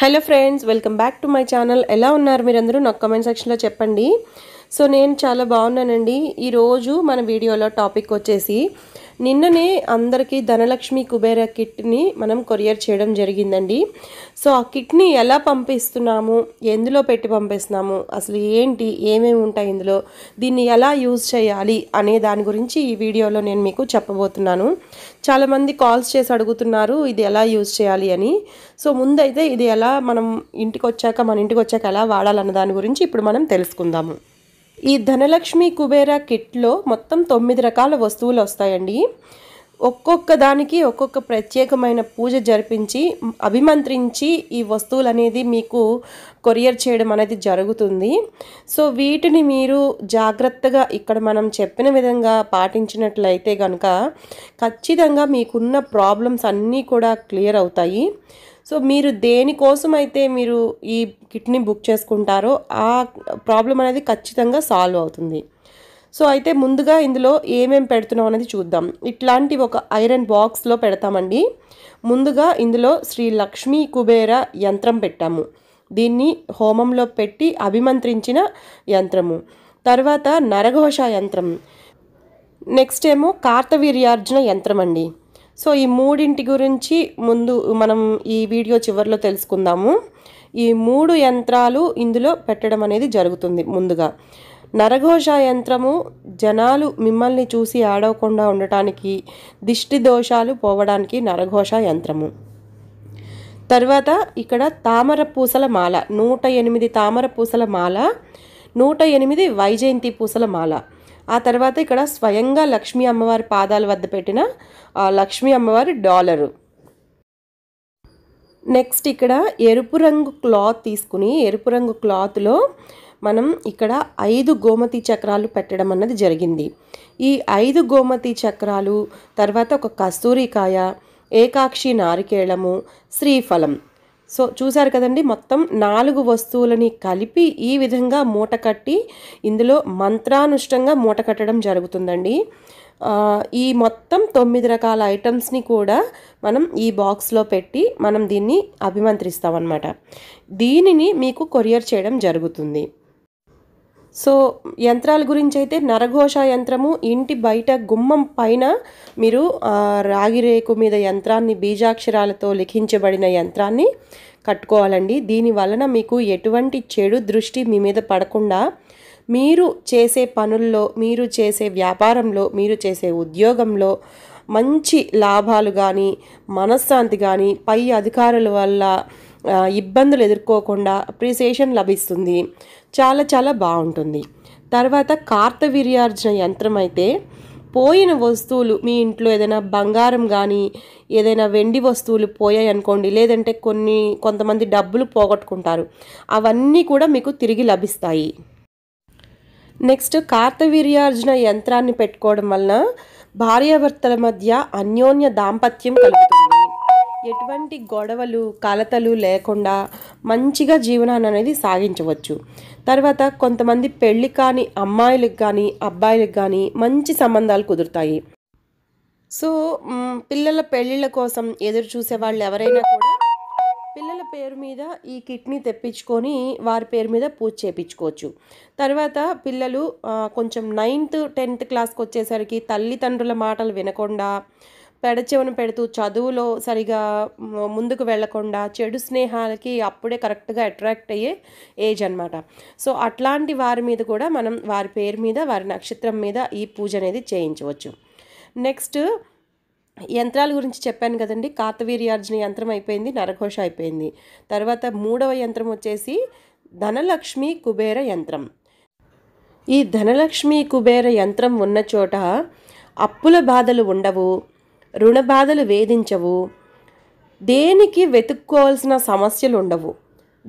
hello friends welcome back to my channel ఎలా ఉన్నారు మీరందరూ నాకు కమెంట్ సెక్షన్లో చెప్పండి సో నేను చాలా బాగున్నానండి ఈరోజు మన వీడియోలో టాపిక్ వచ్చేసి నిన్ననే అందరికీ ధనలక్ష్మి కుబేర కిట్ని మనం కొరియర్ చేయడం జరిగిందండి సో ఆ కిట్ని ఎలా పంపిస్తున్నాము ఎందులో పెట్టి పంపిస్తున్నాము అసలు ఏంటి ఏమేమి ఉంటాయి ఇందులో దీన్ని ఎలా యూజ్ చేయాలి అనే దాని గురించి ఈ వీడియోలో నేను మీకు చెప్పబోతున్నాను చాలామంది కాల్స్ చేసి అడుగుతున్నారు ఇది ఎలా యూజ్ చేయాలి అని సో ముందైతే ఇది ఎలా మనం ఇంటికి వచ్చాక మన ఇంటికి వచ్చాక ఎలా వాడాలన్న దాని గురించి ఇప్పుడు మనం తెలుసుకుందాము ఈ ధనలక్ష్మి కుబేర కిట్లో మొత్తం తొమ్మిది రకాల వస్తువులు వస్తాయండి ఒక్కొక్క దానికి ఒక్కొక్క ప్రత్యేకమైన పూజ జరిపించి అభిమంత్రించి ఈ వస్తువులు అనేది మీకు కొరియర్ చేయడం అనేది జరుగుతుంది సో వీటిని మీరు జాగ్రత్తగా ఇక్కడ మనం చెప్పిన విధంగా పాటించినట్లయితే కనుక ఖచ్చితంగా మీకున్న ప్రాబ్లమ్స్ అన్నీ కూడా క్లియర్ అవుతాయి సో మీరు దేనికోసం అయితే మీరు ఈ కిట్ని బుక్ చేసుకుంటారో ఆ ప్రాబ్లం అనేది ఖచ్చితంగా సాల్వ్ అవుతుంది సో అయితే ముందుగా ఇందులో ఏమేమి పెడుతున్నాం అనేది చూద్దాం ఇట్లాంటి ఒక ఐరన్ బాక్స్లో పెడతామండి ముందుగా ఇందులో శ్రీ లక్ష్మీ కుబేర యంత్రం పెట్టాము దీన్ని హోమంలో పెట్టి అభిమంత్రించిన యంత్రము తర్వాత నరఘోష యంత్రం నెక్స్ట్ ఏమో కార్తవీర్యార్జున యంత్రం అండి సో ఈ మూడింటి గురించి ముందు మనం ఈ వీడియో చివరిలో తెలుసుకుందాము ఈ మూడు యంత్రాలు ఇందులో పెట్టడం అనేది జరుగుతుంది ముందుగా నరఘోష యంత్రము జనాలు మిమ్మల్ని చూసి ఆడవకుండా ఉండటానికి దిష్టి దోషాలు పోవడానికి నరఘోష యంత్రము తర్వాత ఇక్కడ తామర పూసల మాల నూట ఎనిమిది తామర పూసల మాల నూట ఎనిమిది వైజయంతి పూసల మాల ఆ తర్వాత ఇక్కడ స్వయంగా లక్ష్మీ అమ్మవారి పాదాల వద్ద పెట్టిన లక్ష్మీ అమ్మవారి డాలరు నెక్స్ట్ ఇక్కడ ఎరుపు రంగు క్లాత్ తీసుకుని ఎరుపు రంగు క్లాత్లో మనం ఇక్కడ ఐదు గోమతి చక్రాలు పెట్టడం అన్నది జరిగింది ఈ ఐదు గోమతి చక్రాలు తర్వాత ఒక కస్తూరికాయ ఏకాక్షి నారికేళము శ్రీఫలం సో చూసారు కదండి మొత్తం నాలుగు వస్తువులని కలిపి ఈ విధంగా మూట కట్టి ఇందులో మంత్రానుష్టంగా మూట కట్టడం జరుగుతుందండి ఈ మొత్తం తొమ్మిది రకాల ఐటమ్స్ని కూడా మనం ఈ బాక్స్లో పెట్టి మనం దీన్ని అభిమంత్రిస్తామన్నమాట దీనిని మీకు కొరియర్ చేయడం జరుగుతుంది సో యంత్రాల గురించి అయితే నరఘోష యంత్రము ఇంటి బయట గుమ్మం పైన మీరు రాగి రేకు మీద యంత్రాన్ని బీజాక్షరాలతో లిఖించబడిన యంత్రాన్ని కట్టుకోవాలండి దీని వలన మీకు ఎటువంటి చెడు దృష్టి మీ మీద పడకుండా మీరు చేసే పనుల్లో మీరు చేసే వ్యాపారంలో మీరు చేసే ఉద్యోగంలో మంచి లాభాలు కానీ మనశ్శాంతి కానీ పై అధికారుల వల్ల ఇబ్బందులు ఎదుర్కోకుండా అప్రిసియేషన్ లభిస్తుంది చాలా చాలా బాగుంటుంది తర్వాత విర్యార్జన యంత్రం అయితే పోయిన వస్తువులు మీ ఇంట్లో ఏదైనా బంగారం కానీ ఏదైనా వెండి వస్తువులు పోయాయి అనుకోండి లేదంటే కొన్ని కొంతమంది డబ్బులు పోగొట్టుకుంటారు అవన్నీ కూడా మీకు తిరిగి లభిస్తాయి నెక్స్ట్ కార్తవీర్యార్జున యంత్రాన్ని పెట్టుకోవడం వలన భార్యాభర్తల మధ్య అన్యోన్య దాంపత్యం కలుగుతుంది ఎటువంటి గొడవలు కలతలు లేకుండా మంచిగా జీవనాన్ని అనేది సాగించవచ్చు తర్వాత కొంతమంది పెళ్ళి కాని అమ్మాయిలకు కానీ అబ్బాయిలకు కానీ మంచి సంబంధాలు కుదురుతాయి సో పిల్లల పెళ్ళిళ్ళ కోసం ఎదురు చూసే వాళ్ళు ఎవరైనా కూడా పిల్లల పేరు మీద ఈ కిట్ని తెప్పించుకొని వారి పేరు మీద పూజ చేయించుకోవచ్చు తర్వాత పిల్లలు కొంచెం నైన్త్ టెన్త్ క్లాస్కి వచ్చేసరికి తల్లిదండ్రుల మాటలు వినకుండా పెడచెవును పెడుతూ చదువులో సరిగా ముందుకు వెళ్లకుండా చెడు స్నేహాలకి అప్పుడే కరెక్ట్గా అట్రాక్ట్ అయ్యే ఏజ్ అనమాట సో అట్లాంటి వారి మీద కూడా మనం వారి పేరు మీద వారి నక్షత్రం మీద ఈ పూజ అనేది చేయించవచ్చు నెక్స్ట్ యంత్రాల గురించి చెప్పాను కదండి కార్తవీర్యార్జున యంత్రం అయిపోయింది నరఘోష అయిపోయింది తర్వాత మూడవ యంత్రం వచ్చేసి ధనలక్ష్మి కుబేర యంత్రం ఈ ధనలక్ష్మి కుబేర యంత్రం ఉన్న చోట అప్పుల బాధలు ఉండవు రుణ బాధలు వేధించవు దేనికి వెతుక్కోవాల్సిన సమస్యలు ఉండవు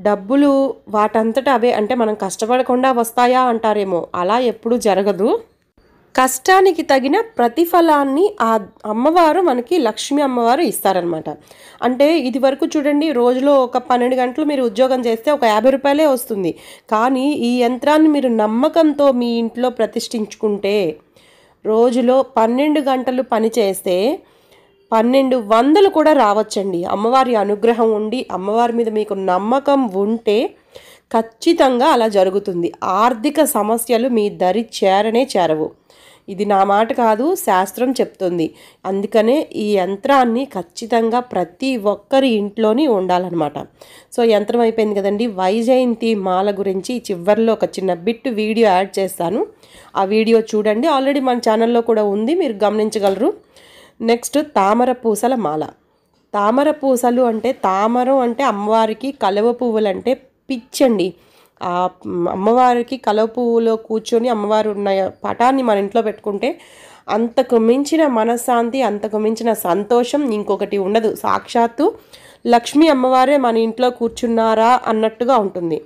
డబ్బులు వాటంతటా అవే అంటే మనం కష్టపడకుండా వస్తాయా అంటారేమో అలా ఎప్పుడూ జరగదు కష్టానికి తగిన ప్రతిఫలాన్ని ఆ అమ్మవారు మనకి లక్ష్మీ అమ్మవారు ఇస్తారనమాట అంటే ఇది వరకు చూడండి రోజులో ఒక పన్నెండు గంటలు మీరు ఉద్యోగం చేస్తే ఒక యాభై రూపాయలే వస్తుంది కానీ ఈ యంత్రాన్ని మీరు నమ్మకంతో మీ ఇంట్లో ప్రతిష్ఠించుకుంటే రోజులో పన్నెండు గంటలు పని చేస్తే పన్నెండు వందలు కూడా రావచ్చండి అమ్మవారి అనుగ్రహం ఉండి అమ్మవారి మీద మీకు నమ్మకం ఉంటే ఖచ్చితంగా అలా జరుగుతుంది ఆర్థిక సమస్యలు మీ దరి చేరనే చేరవు ఇది నా మాట కాదు శాస్త్రం చెప్తుంది అందుకనే ఈ యంత్రాన్ని ఖచ్చితంగా ప్రతి ఒక్కరి ఇంట్లోని ఉండాలన్నమాట సో యంత్రం అయిపోయింది కదండి వైజయంతి మాల గురించి చివరిలో ఒక చిన్న బిట్ వీడియో యాడ్ చేస్తాను ఆ వీడియో చూడండి ఆల్రెడీ మన ఛానల్లో కూడా ఉంది మీరు గమనించగలరు నెక్స్ట్ తామర పూసల మాల తామర పూసలు అంటే తామరం అంటే అమ్మవారికి కలవ పువ్వులు అంటే పిచ్చండి ఆ అమ్మవారికి కలవ పువ్వులో కూర్చొని అమ్మవారు ఉన్న పటాన్ని మన ఇంట్లో పెట్టుకుంటే అంతకు మించిన మనశ్శాంతి అంతకు మించిన సంతోషం ఇంకొకటి ఉండదు సాక్షాత్తు లక్ష్మీ అమ్మవారే మన ఇంట్లో కూర్చున్నారా అన్నట్టుగా ఉంటుంది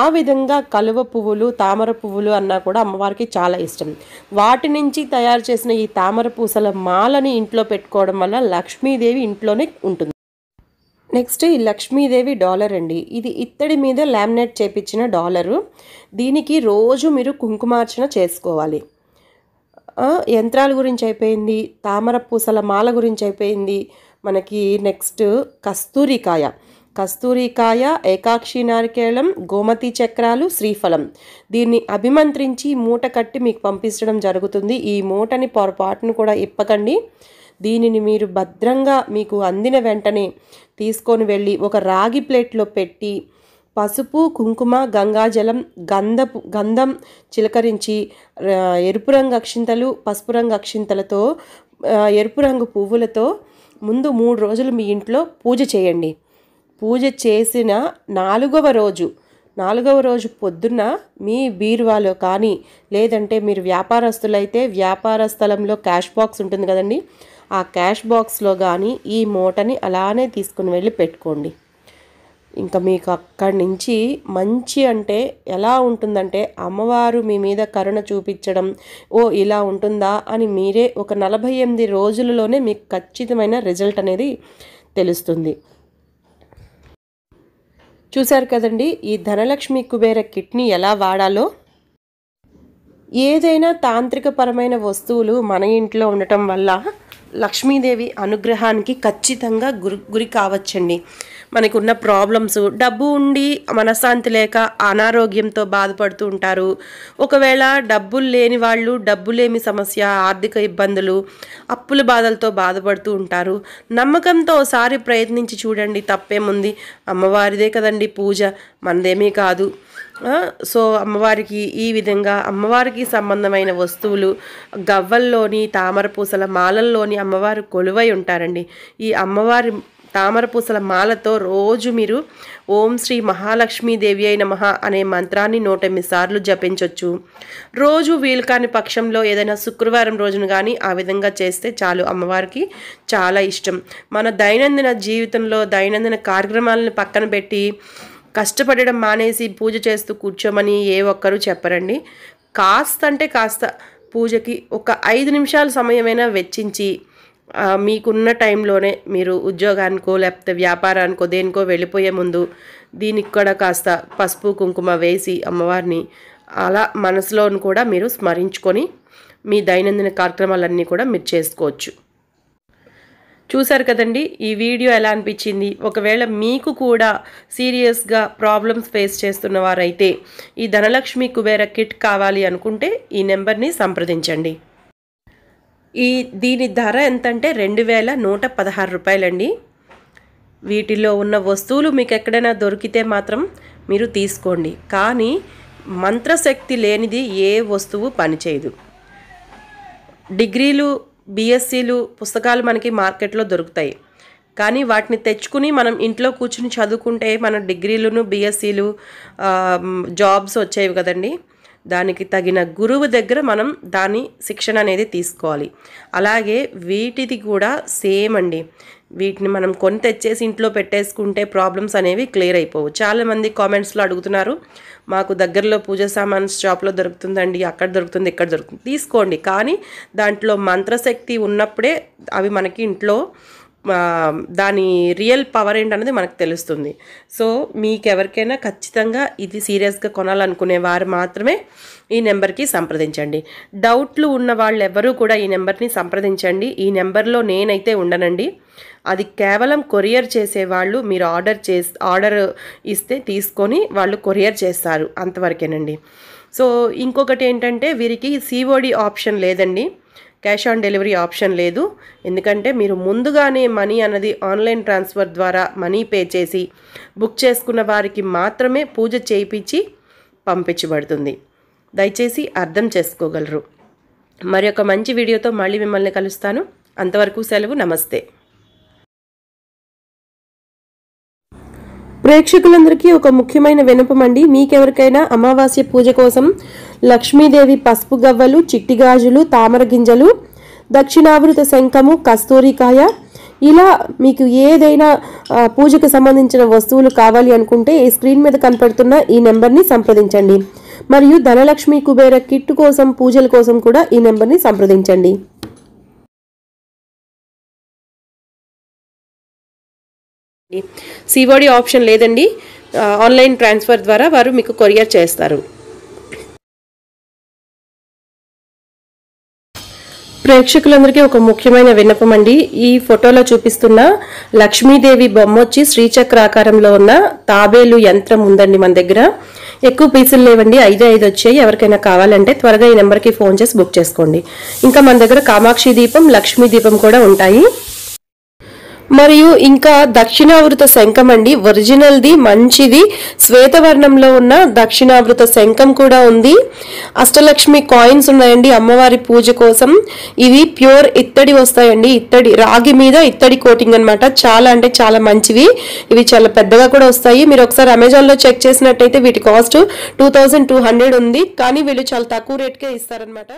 ఆ విధంగా కలువ పువ్వులు తామర పువ్వులు అన్నా కూడా అమ్మవారికి చాలా ఇష్టం వాటి నుంచి తయారు చేసిన ఈ తామర పూసల మాలని ఇంట్లో పెట్టుకోవడం వల్ల లక్ష్మీదేవి ఇంట్లోనే ఉంటుంది నెక్స్ట్ ఈ లక్ష్మీదేవి డాలర్ అండి ఇది ఇత్తడి మీద లామినేట్ చేపించిన డాలరు దీనికి రోజు మీరు కుంకుమార్చన చేసుకోవాలి యంత్రాల గురించి అయిపోయింది తామర పూసల మాల గురించి అయిపోయింది మనకి నెక్స్ట్ కస్తూరికాయ కస్తూరికాయ ఏకాక్షి నారికేళం గోమతి చక్రాలు శ్రీఫలం దీన్ని అభిమంత్రించి మూట కట్టి మీకు పంపించడం జరుగుతుంది ఈ మూటని పొరపాటును కూడా ఇప్పకండి దీనిని మీరు భద్రంగా మీకు అందిన వెంటనే తీసుకొని వెళ్ళి ఒక రాగి ప్లేట్లో పెట్టి పసుపు కుంకుమ గంగాజలం గంధపు గంధం చిలకరించి ఎరుపు రంగు అక్షింతలు పసుపు రంగు అక్షింతలతో ఎరుపు రంగు పువ్వులతో ముందు మూడు రోజులు మీ ఇంట్లో పూజ చేయండి పూజ చేసిన నాలుగవ రోజు నాలుగవ రోజు పొద్దున్న మీ బీరువాలో కానీ లేదంటే మీరు వ్యాపారస్తులైతే వ్యాపార స్థలంలో క్యాష్ బాక్స్ ఉంటుంది కదండి ఆ క్యాష్ బాక్స్లో కానీ ఈ మూటని అలానే తీసుకుని వెళ్ళి పెట్టుకోండి ఇంకా మీకు అక్కడి నుంచి మంచి అంటే ఎలా ఉంటుందంటే అమ్మవారు మీ మీద కరుణ చూపించడం ఓ ఇలా ఉంటుందా అని మీరే ఒక నలభై ఎనిమిది రోజులలోనే మీకు ఖచ్చితమైన రిజల్ట్ అనేది తెలుస్తుంది చూశారు కదండి ఈ ధనలక్ష్మి కుబేర కిట్ని ఎలా వాడాలో ఏదైనా తాంత్రికపరమైన వస్తువులు మన ఇంట్లో ఉండటం వల్ల లక్ష్మీదేవి అనుగ్రహానికి ఖచ్చితంగా గురి గురి కావచ్చండి మనకున్న ప్రాబ్లమ్స్ డబ్బు ఉండి మనశ్శాంతి లేక అనారోగ్యంతో బాధపడుతూ ఉంటారు ఒకవేళ డబ్బులు లేని వాళ్ళు డబ్బులేమి సమస్య ఆర్థిక ఇబ్బందులు అప్పుల బాధలతో బాధపడుతూ ఉంటారు నమ్మకంతో ఒకసారి ప్రయత్నించి చూడండి తప్పేముంది అమ్మవారిదే కదండి పూజ మనదేమీ కాదు సో అమ్మవారికి ఈ విధంగా అమ్మవారికి సంబంధమైన వస్తువులు గవ్వల్లోని తామర పూసల మాలల్లోని అమ్మవారు కొలువై ఉంటారండి ఈ అమ్మవారి తామరపూసల మాలతో రోజు మీరు ఓం శ్రీ మహాలక్ష్మీదేవి అయిన మహా అనే మంత్రాన్ని నూట ఎనిమిది సార్లు జపించవచ్చు రోజు వీలు కాని పక్షంలో ఏదైనా శుక్రవారం రోజున కానీ ఆ విధంగా చేస్తే చాలు అమ్మవారికి చాలా ఇష్టం మన దైనందిన జీవితంలో దైనందిన కార్యక్రమాలను పక్కన పెట్టి కష్టపడడం మానేసి పూజ చేస్తూ కూర్చోమని ఏ ఒక్కరూ చెప్పరండి కాస్త అంటే కాస్త పూజకి ఒక ఐదు నిమిషాల సమయమైనా వెచ్చించి మీకున్న టైంలోనే మీరు ఉద్యోగానికో లేకపోతే వ్యాపారానికో దేనికో వెళ్ళిపోయే ముందు దీనికి కూడా కాస్త పసుపు కుంకుమ వేసి అమ్మవారిని అలా మనసులోను కూడా మీరు స్మరించుకొని మీ దైనందిన కార్యక్రమాలన్నీ కూడా మీరు చేసుకోవచ్చు చూశారు కదండి ఈ వీడియో ఎలా అనిపించింది ఒకవేళ మీకు కూడా సీరియస్గా ప్రాబ్లమ్స్ ఫేస్ చేస్తున్న వారైతే ఈ ధనలక్ష్మి కుబేర కిట్ కావాలి అనుకుంటే ఈ నెంబర్ని సంప్రదించండి ఈ దీని ధర ఎంతంటే రెండు వేల నూట పదహారు రూపాయలండి వీటిలో ఉన్న వస్తువులు మీకు ఎక్కడైనా దొరికితే మాత్రం మీరు తీసుకోండి కానీ మంత్రశక్తి లేనిది ఏ వస్తువు పనిచేయదు డిగ్రీలు బీఎస్సీలు పుస్తకాలు మనకి మార్కెట్లో దొరుకుతాయి కానీ వాటిని తెచ్చుకుని మనం ఇంట్లో కూర్చుని చదువుకుంటే మన డిగ్రీలను బీఎస్సీలు జాబ్స్ వచ్చేవి కదండి దానికి తగిన గురువు దగ్గర మనం దాని శిక్షణ అనేది తీసుకోవాలి అలాగే వీటిది కూడా సేమ్ అండి వీటిని మనం కొని తెచ్చేసి ఇంట్లో పెట్టేసుకుంటే ప్రాబ్లమ్స్ అనేవి క్లియర్ అయిపోవు చాలామంది కామెంట్స్లో అడుగుతున్నారు మాకు దగ్గరలో పూజ సామాన్ షాప్లో దొరుకుతుందండి అక్కడ దొరుకుతుంది ఇక్కడ దొరుకుతుంది తీసుకోండి కానీ దాంట్లో మంత్రశక్తి ఉన్నప్పుడే అవి మనకి ఇంట్లో దాని రియల్ పవర్ ఏంటనేది మనకు తెలుస్తుంది సో మీకు ఎవరికైనా ఖచ్చితంగా ఇది సీరియస్గా కొనాలనుకునే వారు మాత్రమే ఈ నెంబర్కి సంప్రదించండి డౌట్లు ఉన్న వాళ్ళు ఎవరూ కూడా ఈ నెంబర్ని సంప్రదించండి ఈ నెంబర్లో నేనైతే ఉండనండి అది కేవలం కొరియర్ చేసేవాళ్ళు మీరు ఆర్డర్ చే ఆర్డర్ ఇస్తే తీసుకొని వాళ్ళు కొరియర్ చేస్తారు అంతవరకేనండి సో ఇంకొకటి ఏంటంటే వీరికి సిఓడి ఆప్షన్ లేదండి క్యాష్ ఆన్ డెలివరీ ఆప్షన్ లేదు ఎందుకంటే మీరు ముందుగానే మనీ అన్నది ఆన్లైన్ ట్రాన్స్ఫర్ ద్వారా మనీ పే చేసి బుక్ చేసుకున్న వారికి మాత్రమే పూజ చేయించి పంపించబడుతుంది దయచేసి అర్థం చేసుకోగలరు మరి ఒక మంచి వీడియోతో మళ్ళీ మిమ్మల్ని కలుస్తాను అంతవరకు సెలవు నమస్తే ప్రేక్షకులందరికీ ఒక ముఖ్యమైన వినపమండి మీకెవరికైనా అమావాస్య పూజ కోసం లక్ష్మీదేవి పసుపు గవ్వలు చిట్టిగాజులు తామర గింజలు దక్షిణావృత శంఖము కస్తూరికాయ ఇలా మీకు ఏదైనా పూజకు సంబంధించిన వస్తువులు కావాలి అనుకుంటే ఈ స్క్రీన్ మీద కనపడుతున్న ఈ నెంబర్ని సంప్రదించండి మరియు ధనలక్ష్మి కుబేర కిట్టు కోసం పూజల కోసం కూడా ఈ నెంబర్ని సంప్రదించండి సిఓడి ఆప్షన్ లేదండి ఆన్లైన్ ట్రాన్స్ఫర్ ద్వారా వారు మీకు కొరియర్ చేస్తారు ప్రేక్షకులందరికీ ఒక ముఖ్యమైన విన్నపం అండి ఈ ఫోటోలో చూపిస్తున్న లక్ష్మీదేవి బొమ్మ వచ్చి శ్రీచక్ర ఆకారంలో ఉన్న తాబేలు యంత్రం ఉందండి మన దగ్గర ఎక్కువ పీసులు లేవండి ఐదు ఐదు వచ్చాయి ఎవరికైనా కావాలంటే త్వరగా ఈ నెంబర్కి ఫోన్ చేసి బుక్ చేసుకోండి ఇంకా మన దగ్గర కామాక్షి దీపం లక్ష్మీ దీపం కూడా ఉంటాయి మరియు ఇంకా దక్షిణావృత శంఖం అండి ఒరిజినల్ది మంచిది శ్వేతవర్ణంలో ఉన్న దక్షిణావృత శంఖం కూడా ఉంది అష్టలక్ష్మి కాయిన్స్ ఉన్నాయండి అమ్మవారి పూజ కోసం ఇవి ప్యూర్ ఇత్తడి వస్తాయండి ఇత్తడి రాగి మీద ఇత్తడి కోటింగ్ అనమాట చాలా అంటే చాలా మంచివి ఇవి చాలా పెద్దగా కూడా వస్తాయి మీరు ఒకసారి అమెజాన్లో చెక్ చేసినట్టయితే వీటి కాస్ట్ టూ ఉంది కానీ వీళ్ళు చాలా తక్కువ రేట్కే ఇస్తారనమాట